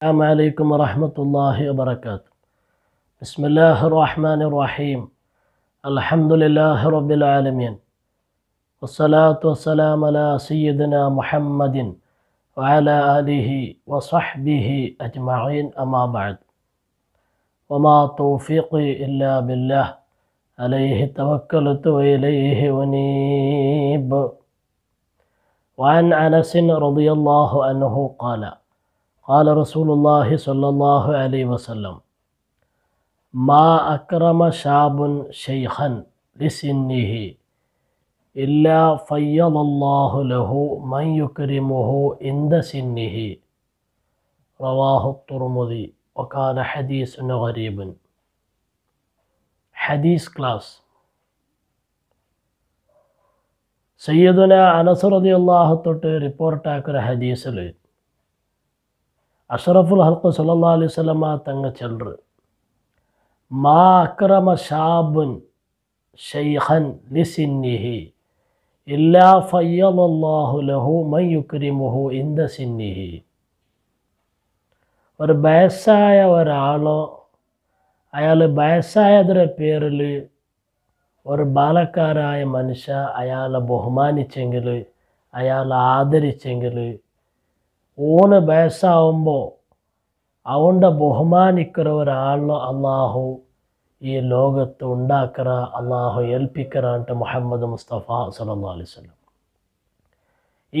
السلام عليكم ورحمة الله وبركاته بسم الله الرحمن الرحيم الحمد لله رب العالمين والصلاة والسلام على سيدنا محمد وعلى آله وصحبه أجمعين أما بعد وما توفيقي إلا بالله عليه توكلت وإليه ونيب وعن أنس رضي الله عنه قال قال رسول الله صلى الله عليه وسلم ما أكرم شاب شيخا لسنه إلا فيض الله له من يكرمه عند سنه رواه الترمذي وكان حديث غريب حديث كلاس സയ്യദുന അനസുറതി അള്ളാഹു തൊട്ട് റിപ്പോർട്ടാക്കുന്ന ഹദീസിൽ അഷറഫുൽ ഹൽക്ക് സല്ലാ അലൈഹി സ്വലമ തങ്ങ ചെല്ലറ് മാ അക്രമ ഷാബുൻ ഷെയ്ഖൻ ലിസിന്നിഹി ഇല്ലാ ഫയ്യല്ലാഹു ലഹു മയ്യുക്രിമുഹു ഇന്ദ സിന്നിഹി ഒരു വയസ്സായ ഒരാളോ അയാൾ വയസ്സായതിൻ്റെ പേരിൽ ഒരു ബാലക്കാരായ മനുഷ്യ അയാളെ ബഹുമാനിച്ചെങ്കിൽ അയാളെ ആദരിച്ചെങ്കിൽ ഓന് വയസ്സാവുമ്പോൾ അവൻ്റെ ബഹുമാനിക്കുന്ന ഒരാളെ അള്ളാഹു ഈ ലോകത്ത് ഉണ്ടാക്കറ അള്ളാഹു ഏൽപ്പിക്കറാണ്ട് മുഹമ്മദ് മുസ്തഫ സല്ലാ അലിസ്ലം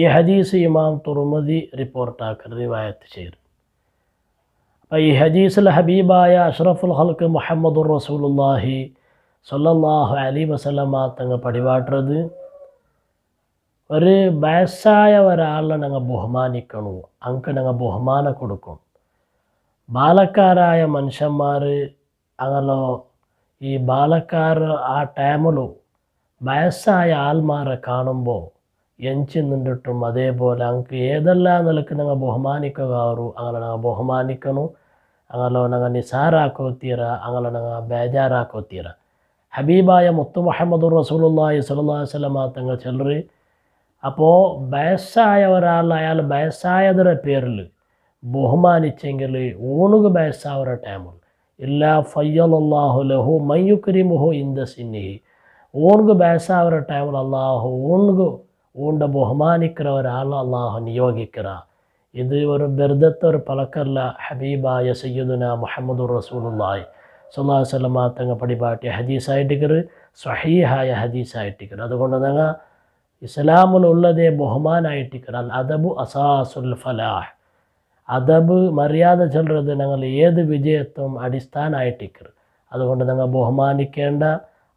ഈ ഹദീസ് ഇമാം തുറമതി റിപ്പോർട്ടാക്കർ റിവായത്ത് ചെയ്തു അപ്പം ഈ ഹദീസിൽ ഹബീബായ അഷ്റഫുൽ ഹൽക്ക് മുഹമ്മദുർ റസൂലുല്ലാഹി സല്ലാഹു അലി വസലമാ തങ്ങൾ പടിപാട്ടുന്നത് ഒരു വയസ്സായ ഒരാളെ ഞങ്ങൾ ബഹുമാനിക്കണു അങ്ങക്ക് ഞങ്ങൾ ബഹുമാനം കൊടുക്കും ബാലക്കാരായ മനുഷ്യന്മാർ അങ്ങനെ ഈ ബാലക്കാർ ആ ടൈമിലു വയസ്സായ ആൾമാരെ കാണുമ്പോൾ എഞ്ചി നിന്നിട്ടും അതേപോലെ അങ്ങക്ക് ഏതെല്ലാം നിലക്ക് ഞങ്ങൾ ബഹുമാനിക്കുകാറു അങ്ങനെ ഞങ്ങൾ ബഹുമാനിക്കണു അങ്ങനെ ഞങ്ങൾ തീര അങ്ങനെ ഞങ്ങൾ തീര ഹബീബായ മുത്തു മുഹമ്മദ് റസൂലുല്ലാഹി അലൈഹി വസല്ലം തങ്ങൾ ചെല്ലറി അപ്പോൾ വയസ്സായ ഒരാൾ അയാൾ വയസ്സായതിൻ്റെ പേരിൽ ബഹുമാനിച്ചെങ്കിൽ ഊണുക വയസ്സാവുന്ന ടൈമിൽ ഇല്ല ഫയ്യലാഹു ലഹു മുഹു ഇന്ദ സിന്നിഹി ഊണുക വയസ്സാവുന്ന ടൈമിൽ അള്ളാഹു ഊണുക ഓണ്ട ബഹുമാനിക്കുന്ന ഒരാൾ അള്ളാഹു നിയോഗിക്കുക ഇത് ഒരു വെറുതത്തെ ഒരു പലക്കല്ല ഹബീബായ സയ്യദുന മുഹമ്മദ് റസൂലുള്ളായി സുല്ലാ സ്വലമാ തങ്ങ പടിപാട്ടിയ ഹദീസായിട്ടിക്കറ് സ്വഹീഹായ ഹദീസായിട്ടിക്കറ് അതുകൊണ്ട് തങ്ങ ഇസ്ലാമിലുള്ളതേ ബഹുമാനായിട്ടിക്കണം അദബു അസാസുൽ ഫലാഹ് അദബ് മര്യാദ ചൊല്ലുന്നത് ഞങ്ങൾ ഏത് വിജയത്വം അടിസ്ഥാനമായിട്ടിക്കരുത് അതുകൊണ്ട് ഞങ്ങൾ ബഹുമാനിക്കേണ്ട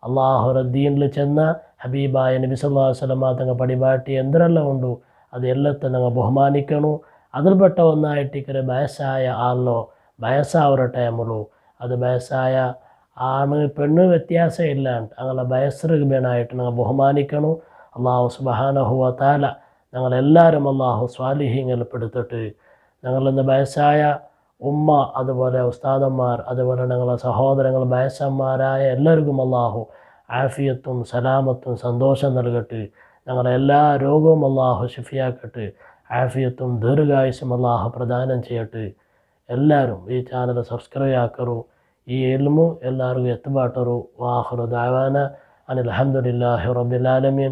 അള്ളാഹു ചെന്ന ഹബീബായ നബി സല്ലാ വസ്ലമ തങ്ങൾ പടിപാട്ടി എന്തെല്ലാം ഉണ്ടോ അത് എല്ലാത്തെ ഞങ്ങൾ ബഹുമാനിക്കണു അതിൽപ്പെട്ട ഒന്നായിട്ടിക്കൊരു വയസ്സായ ആളിലോ വയസ്സാവൊരു ടൈമിലോ അത് വയസ്സായ ആണ് പെണ്ണ് വ്യത്യാസം ഇല്ലാണ്ട് അങ്ങനെ വയസ്സറുകേണായിട്ട് ഞങ്ങൾ ബഹുമാനിക്കണു അള്ളാഹു സുബഹാനഹുവ താല ഞങ്ങളെല്ലാവരും അള്ളാഹു സ്വാലിഹ്യങ്ങൾ പെടുത്തിട്ട് ഞങ്ങളിന്ന് വയസ്സായ ഉമ്മ അതുപോലെ ഉസ്താദന്മാർ അതുപോലെ ഞങ്ങളെ സഹോദരങ്ങൾ വയസ്സന്മാരായ എല്ലാവർക്കും അള്ളാഹു ആഫിയത്തും സലാമത്തും സന്തോഷം നൽകട്ട് ഞങ്ങളെ എല്ലാ രോഗവും അള്ളാഹു ഷിഫിയാക്കട്ട് ആഫിയത്തും ദീർഘായുസും അള്ളാഹു പ്രദാനം ചെയ്യട്ട് എല്ലാവരും ഈ ചാനൽ സബ്സ്ക്രൈബ് ആക്കറു ഈ എൽമു എല്ലാവർക്കും എത്തുപാട്ടറു വാഹുറു ദാവാന അനിൽ അഹമ്മദില്ലാഹി റബിലാലമീൻ